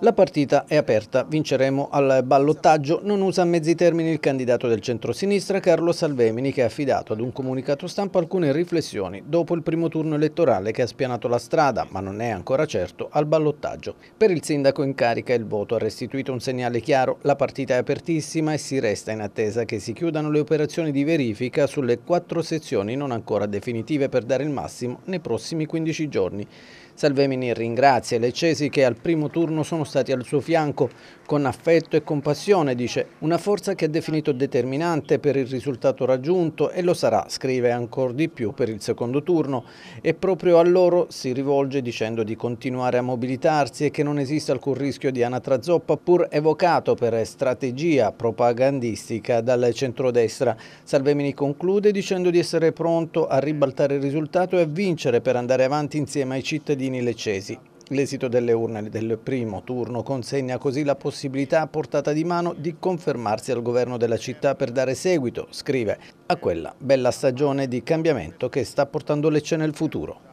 La partita è aperta, vinceremo al ballottaggio, non usa a mezzi termini il candidato del centro-sinistra Carlo Salvemini che ha affidato ad un comunicato stampa alcune riflessioni dopo il primo turno elettorale che ha spianato la strada, ma non è ancora certo, al ballottaggio. Per il sindaco in carica il voto ha restituito un segnale chiaro, la partita è apertissima e si resta in attesa che si chiudano le operazioni di verifica sulle quattro sezioni non ancora definitive per dare il massimo nei prossimi 15 giorni. Salvemini ringrazia le cesi che al primo turno turno sono stati al suo fianco con affetto e compassione, dice, una forza che ha definito determinante per il risultato raggiunto e lo sarà, scrive ancora di più per il secondo turno e proprio a loro si rivolge dicendo di continuare a mobilitarsi e che non esiste alcun rischio di anatra zoppa, pur evocato per strategia propagandistica dal centrodestra. Salvemini conclude dicendo di essere pronto a ribaltare il risultato e a vincere per andare avanti insieme ai cittadini leccesi. L'esito delle urne del primo turno consegna così la possibilità a portata di mano di confermarsi al governo della città per dare seguito, scrive, a quella bella stagione di cambiamento che sta portando Lecce nel futuro.